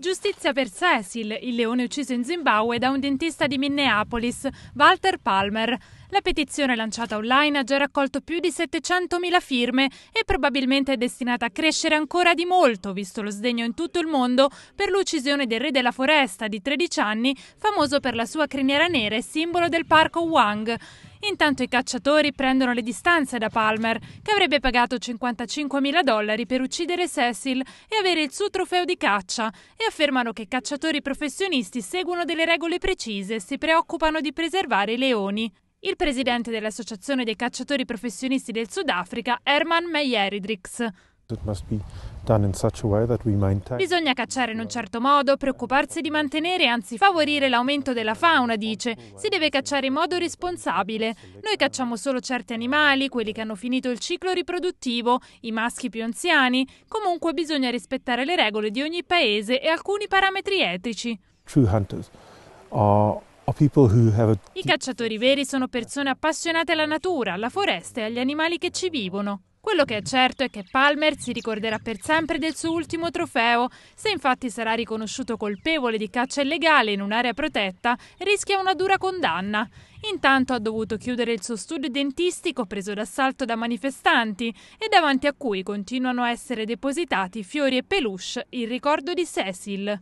Giustizia per Cecil, il leone ucciso in Zimbabwe da un dentista di Minneapolis, Walter Palmer. La petizione lanciata online ha già raccolto più di 700.000 firme e probabilmente è destinata a crescere ancora di molto, visto lo sdegno in tutto il mondo per l'uccisione del re della foresta di 13 anni, famoso per la sua criniera nera e simbolo del parco Wang. Intanto i cacciatori prendono le distanze da Palmer, che avrebbe pagato 55.000 dollari per uccidere Cecil e avere il suo trofeo di caccia, e affermano che i cacciatori professionisti seguono delle regole precise e si preoccupano di preservare i leoni. Il presidente dell'Associazione dei cacciatori professionisti del Sudafrica, Herman Meyeridrix. Bisogna cacciare in un certo modo, preoccuparsi di mantenere, anzi favorire l'aumento della fauna, dice. Si deve cacciare in modo responsabile. Noi cacciamo solo certi animali, quelli che hanno finito il ciclo riproduttivo, i maschi più anziani. Comunque bisogna rispettare le regole di ogni paese e alcuni parametri etici. True hunters are i cacciatori veri sono persone appassionate alla natura, alla foresta e agli animali che ci vivono. Quello che è certo è che Palmer si ricorderà per sempre del suo ultimo trofeo. Se infatti sarà riconosciuto colpevole di caccia illegale in un'area protetta, rischia una dura condanna. Intanto ha dovuto chiudere il suo studio dentistico preso d'assalto da manifestanti e davanti a cui continuano a essere depositati fiori e peluche in ricordo di Cecil.